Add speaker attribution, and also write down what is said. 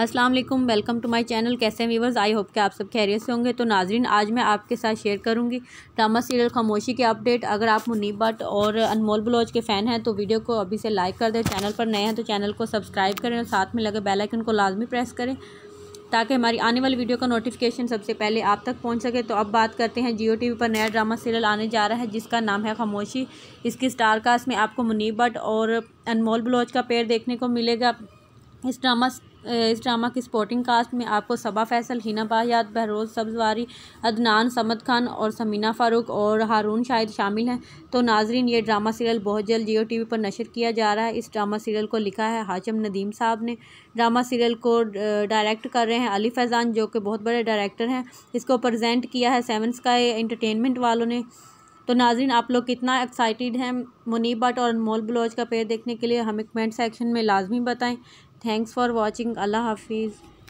Speaker 1: अस्सलाम वालेकुम welcome to my channel कैसे हैं व्यूवर्स आई होप के आप सब खैरियत से होंगे तो नाजरीन आज मैं आपके साथ शेयर करूंगी ड्रामा सीरियल खामोशी के अपडेट अगर आप मुनीब भट्ट और अनमोल बलोच के फ़ैन हैं तो वीडियो को अभी से लाइक कर दें चैनल पर नए हैं तो चैनल को सब्सक्राइब करें और साथ में लगे आइकन को लाजमी प्रेस करें ताकि हमारी आने वाली वीडियो का नोटिफिकेशन सबसे पहले आप तक पहुंच सके तो अब बात करते हैं जियो टीवी पर नया ड्रामा सीरियल आने जा रहा है जिसका नाम है खामोशी इसकी स्टार कास्ट में आपको मुनीब भट्ट और अनमोल बलोच का पेड़ देखने को मिलेगा इस ड्रामा इस ड्रामा की स्पोर्टिंग कास्ट में आपको सबा फैसल हिना बायात बहरोज सब्जवारी अदनान समद खान और समीना फ़ारूक और हारून शाहिद शामिल हैं तो नाजरीन ये ड्रामा सीरियल बहुत जल्द जियो वी पर नशर किया जा रहा है इस ड्रामा सीरियल को लिखा है हाशम नदीम साहब ने ड्रामा सीरियल को डायरेक्ट कर रहे हैं अली फैज़ान जो कि बहुत बड़े डायरेक्टर हैं इसको प्रजेंट किया है सेवन स्काई इंटरटेनमेंट वालों ने तो नाजरीन आप लोग कितना एक्साइटेड हैं मुनीब भट और अनमोल बलोच का पेयर देखने के लिए हमें कमेंट सेक्शन में लाजमी बताएं थैंक्स फॉर वॉचिंग अल्लाह हाफिज़